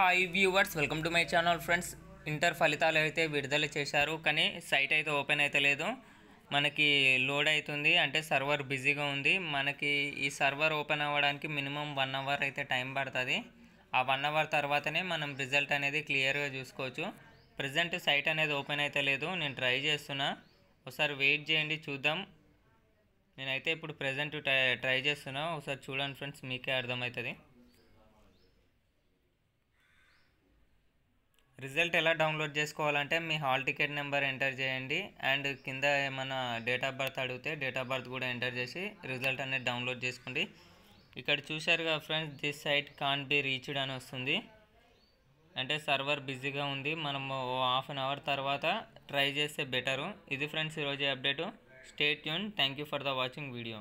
hi viewers welcome to my channel friends inter ఫలితాలు అయితే విడుదల చేశారు కానీ సైట్ అయితే ఓపెన్ అయితే లేదు మనకి లోడ్ అవుతుంది అంటే సర్వర్ బిజీగా ఉంది మనకి ఈ సర్వర్ ఓపెన్ అవ్వడానికి మినిమం వన్ అవర్ అయితే టైం పడుతుంది ఆ వన్ అవర్ తర్వాతనే మనం రిజల్ట్ అనేది క్లియర్గా చూసుకోవచ్చు ప్రజెంట్ సైట్ అనేది ఓపెన్ అయితే లేదు నేను ట్రై చేస్తున్నా ఒకసారి వెయిట్ చేయండి చూద్దాం నేనైతే ఇప్పుడు ప్రజెంట్ ట్రై చేస్తున్నా ఒకసారి చూడండి ఫ్రెండ్స్ మీకే అర్థమవుతుంది రిజల్ట్ ఎలా డౌన్లోడ్ చేసుకోవాలంటే మీ హాల్ టికెట్ నెంబర్ ఎంటర్ చేయండి అండ్ కింద ఏమైనా డేట్ ఆఫ్ బర్త్ అడిగితే డేట్ ఆఫ్ బర్త్ కూడా ఎంటర్ చేసి రిజల్ట్ అనేది డౌన్లోడ్ చేసుకోండి ఇక్కడ చూశారుగా friends this site can't be reached అని వస్తుంది అంటే సర్వర్ బిజీగా ఉంది మనము హాఫ్ అన్ అవర్ తర్వాత ట్రై చేస్తే బెటరు ఇది ఫ్రెండ్స్ ఈరోజు అప్డేటు స్టేట్ యూన్ thank you for the watching video